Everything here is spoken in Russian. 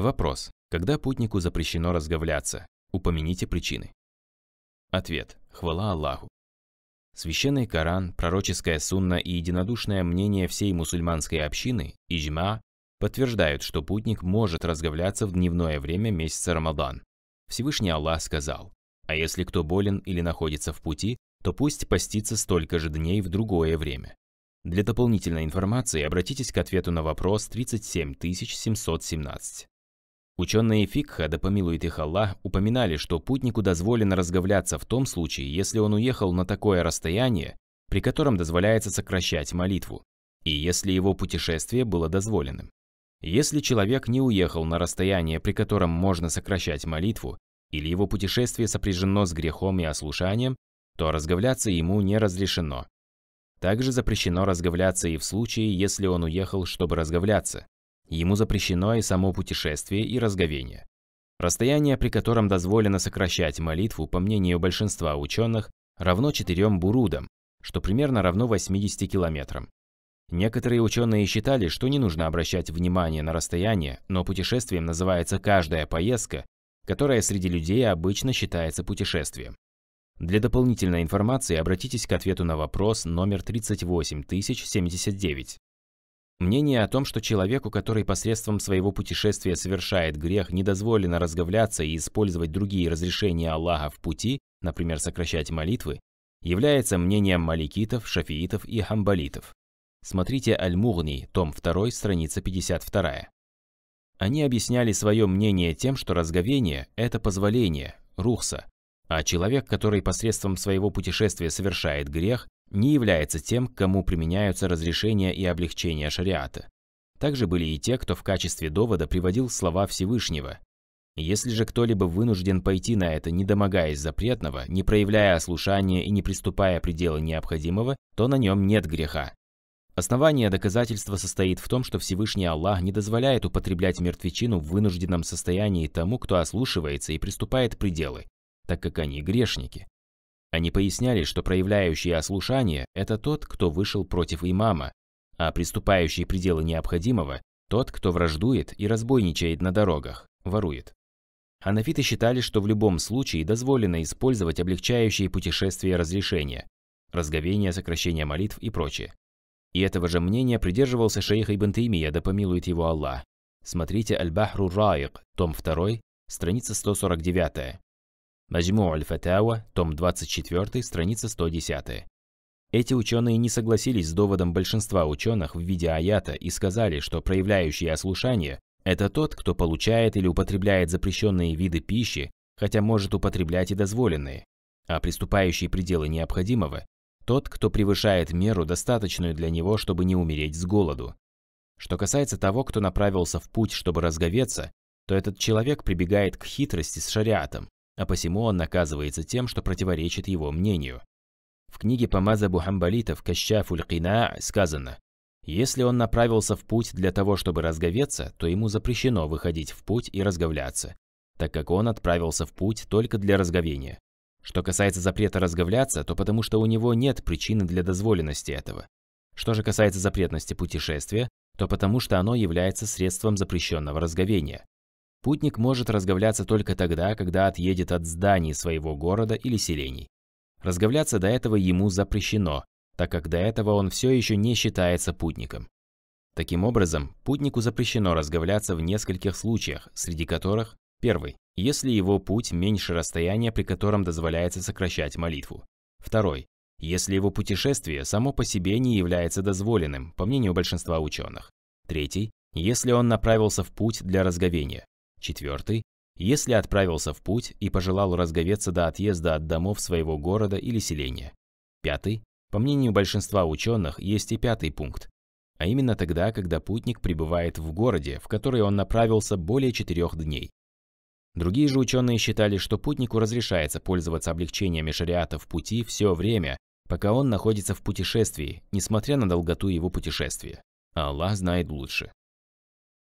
Вопрос. Когда путнику запрещено разговляться? Упомяните причины. Ответ. Хвала Аллаху. Священный Коран, пророческая сунна и единодушное мнение всей мусульманской общины, иджма, подтверждают, что путник может разговляться в дневное время месяца Рамадан. Всевышний Аллах сказал, «А если кто болен или находится в пути, то пусть постится столько же дней в другое время». Для дополнительной информации обратитесь к ответу на вопрос 37717. Ученые Фикха, да помилует их Аллах, упоминали, что путнику дозволено разговляться в том случае, если он уехал на такое расстояние, при котором дозволяется сокращать молитву, и если его путешествие было дозволенным. Если человек не уехал на расстояние, при котором можно сокращать молитву, или его путешествие сопряжено с грехом и ослушанием, то разговляться ему не разрешено. Также запрещено разговляться и в случае, если он уехал, чтобы разговляться, Ему запрещено и само путешествие, и разговение. Расстояние, при котором дозволено сокращать молитву, по мнению большинства ученых, равно 4 бурудам, что примерно равно 80 километрам. Некоторые ученые считали, что не нужно обращать внимание на расстояние, но путешествием называется каждая поездка, которая среди людей обычно считается путешествием. Для дополнительной информации обратитесь к ответу на вопрос номер 38079 Мнение о том, что человеку, который посредством своего путешествия совершает грех, недозволено разговляться и использовать другие разрешения Аллаха в пути, например, сокращать молитвы, является мнением маликитов, шафиитов и хамбалитов. Смотрите Аль-Мугни, том 2, страница 52. Они объясняли свое мнение тем, что разговение – это позволение, рухса, а человек, который посредством своего путешествия совершает грех, не является тем, к кому применяются разрешения и облегчения шариата. Также были и те, кто в качестве довода приводил слова Всевышнего. Если же кто-либо вынужден пойти на это, не домогаясь запретного, не проявляя ослушания и не приступая пределы необходимого, то на нем нет греха. Основание доказательства состоит в том, что Всевышний Аллах не дозволяет употреблять мертвечину в вынужденном состоянии тому, кто ослушивается и приступает пределы, так как они грешники. Они поясняли, что проявляющий ослушание – это тот, кто вышел против имама, а приступающий пределы необходимого – тот, кто враждует и разбойничает на дорогах, ворует. Ханафиты считали, что в любом случае дозволено использовать облегчающие путешествия разрешения, разговение, сокращение молитв и прочее. И этого же мнения придерживался шейх Ибн Теймия, да помилует его Аллах. Смотрите Аль-Бахру Раик, том 2, страница 149. Наджму аль-Фатава, том 24, страница 110. Эти ученые не согласились с доводом большинства ученых в виде аята и сказали, что проявляющий ослушание – это тот, кто получает или употребляет запрещенные виды пищи, хотя может употреблять и дозволенные, а приступающий пределы необходимого – тот, кто превышает меру, достаточную для него, чтобы не умереть с голоду. Что касается того, кто направился в путь, чтобы разговеться, то этот человек прибегает к хитрости с шариатом, а посему он наказывается тем, что противоречит его мнению. В книге Помазабу Хамбалитов Кащаф Улькина сказано, «Если он направился в путь для того, чтобы разговеться, то ему запрещено выходить в путь и разговляться, так как он отправился в путь только для разговения. Что касается запрета разговляться, то потому что у него нет причины для дозволенности этого. Что же касается запретности путешествия, то потому что оно является средством запрещенного разговения. Путник может разговляться только тогда, когда отъедет от зданий своего города или селений. Разговляться до этого ему запрещено, так как до этого он все еще не считается путником. Таким образом, путнику запрещено разговляться в нескольких случаях, среди которых первый, если его путь меньше расстояния, при котором дозволяется сокращать молитву. Второй, если его путешествие само по себе не является дозволенным, по мнению большинства ученых. Третий, если он направился в путь для разговения. Четвертый, если отправился в путь и пожелал разговеться до отъезда от домов своего города или селения. Пятый, по мнению большинства ученых, есть и пятый пункт, а именно тогда, когда путник пребывает в городе, в который он направился более четырех дней. Другие же ученые считали, что путнику разрешается пользоваться облегчениями шариата в пути все время, пока он находится в путешествии, несмотря на долготу его путешествия. А Аллах знает лучше.